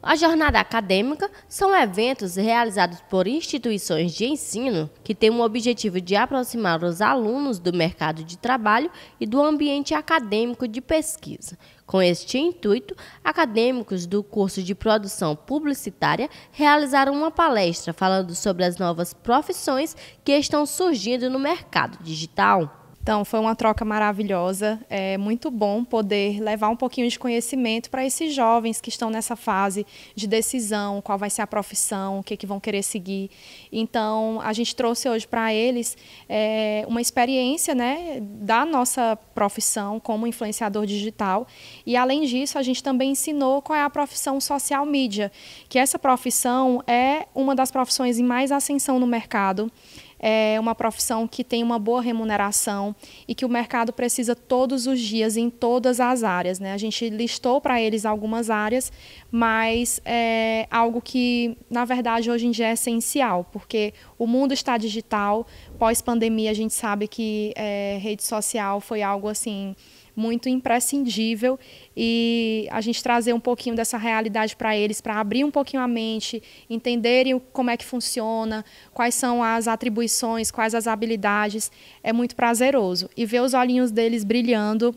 A jornada acadêmica são eventos realizados por instituições de ensino que têm o objetivo de aproximar os alunos do mercado de trabalho e do ambiente acadêmico de pesquisa. Com este intuito, acadêmicos do curso de produção publicitária realizaram uma palestra falando sobre as novas profissões que estão surgindo no mercado digital. Então, foi uma troca maravilhosa. É muito bom poder levar um pouquinho de conhecimento para esses jovens que estão nessa fase de decisão, qual vai ser a profissão, o que, que vão querer seguir. Então, a gente trouxe hoje para eles é, uma experiência né, da nossa profissão como influenciador digital. E, além disso, a gente também ensinou qual é a profissão social media, que essa profissão é uma das profissões em mais ascensão no mercado é uma profissão que tem uma boa remuneração e que o mercado precisa todos os dias em todas as áreas. Né? A gente listou para eles algumas áreas, mas é algo que, na verdade, hoje em dia é essencial, porque o mundo está digital, pós-pandemia a gente sabe que é, rede social foi algo assim muito imprescindível e a gente trazer um pouquinho dessa realidade para eles, para abrir um pouquinho a mente, entenderem como é que funciona, quais são as atribuições, quais as habilidades, é muito prazeroso. E ver os olhinhos deles brilhando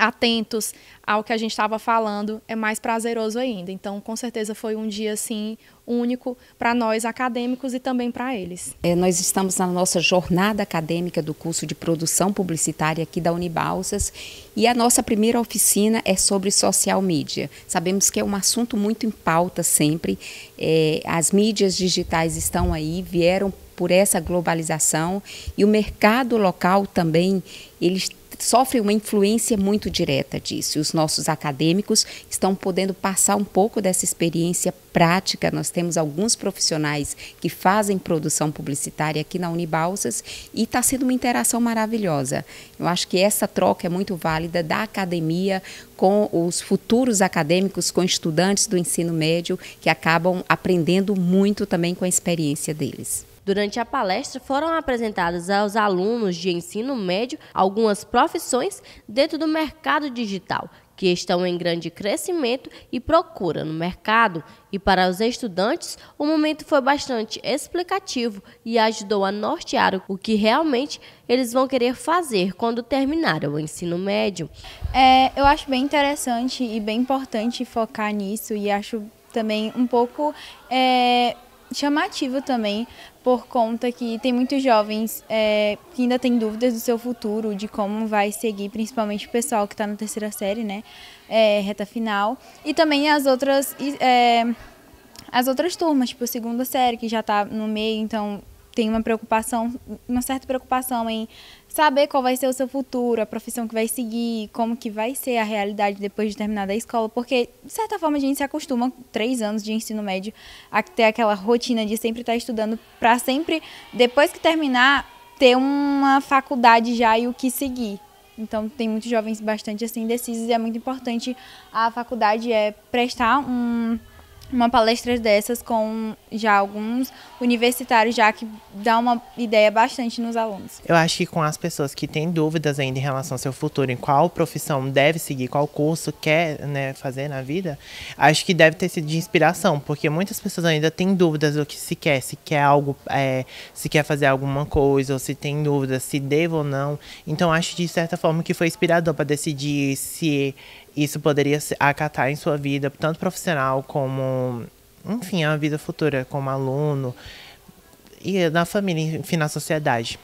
atentos ao que a gente estava falando, é mais prazeroso ainda. Então, com certeza foi um dia assim único para nós acadêmicos e também para eles. É, nós estamos na nossa jornada acadêmica do curso de produção publicitária aqui da Unibalsas e a nossa primeira oficina é sobre social media. Sabemos que é um assunto muito em pauta sempre. É, as mídias digitais estão aí, vieram por essa globalização e o mercado local também eles sofrem uma influência muito direta disso. os nossos acadêmicos estão podendo passar um pouco dessa experiência prática. Nós temos alguns profissionais que fazem produção publicitária aqui na Unibalsas e está sendo uma interação maravilhosa. Eu acho que essa troca é muito válida da academia com os futuros acadêmicos, com estudantes do ensino médio que acabam aprendendo muito também com a experiência deles. Durante a palestra, foram apresentadas aos alunos de ensino médio algumas profissões dentro do mercado digital que estão em grande crescimento e procura no mercado. E para os estudantes, o momento foi bastante explicativo e ajudou a nortear o que realmente eles vão querer fazer quando terminarem o ensino médio. É, eu acho bem interessante e bem importante focar nisso e acho também um pouco é, chamativo também, por conta que tem muitos jovens é, que ainda têm dúvidas do seu futuro, de como vai seguir, principalmente o pessoal que está na terceira série, né? É, reta final. E também as outras. É, as outras turmas, tipo, segunda série, que já está no meio, então tem uma preocupação, uma certa preocupação em saber qual vai ser o seu futuro, a profissão que vai seguir, como que vai ser a realidade depois de terminar a escola, porque de certa forma a gente se acostuma três anos de ensino médio a ter aquela rotina de sempre estar estudando para sempre depois que terminar ter uma faculdade já e o que seguir. Então tem muitos jovens bastante assim indecisos e é muito importante a faculdade é prestar um uma palestra dessas com já alguns universitários, já que dá uma ideia bastante nos alunos. Eu acho que com as pessoas que têm dúvidas ainda em relação ao seu futuro, em qual profissão deve seguir, qual curso quer né, fazer na vida, acho que deve ter sido de inspiração, porque muitas pessoas ainda têm dúvidas do que se quer, se quer algo, é, se quer fazer alguma coisa, ou se tem dúvidas se devo ou não. Então acho de certa forma que foi inspirador para decidir se isso poderia acatar em sua vida, tanto profissional como, enfim, a vida futura como aluno e na família, enfim, na sociedade.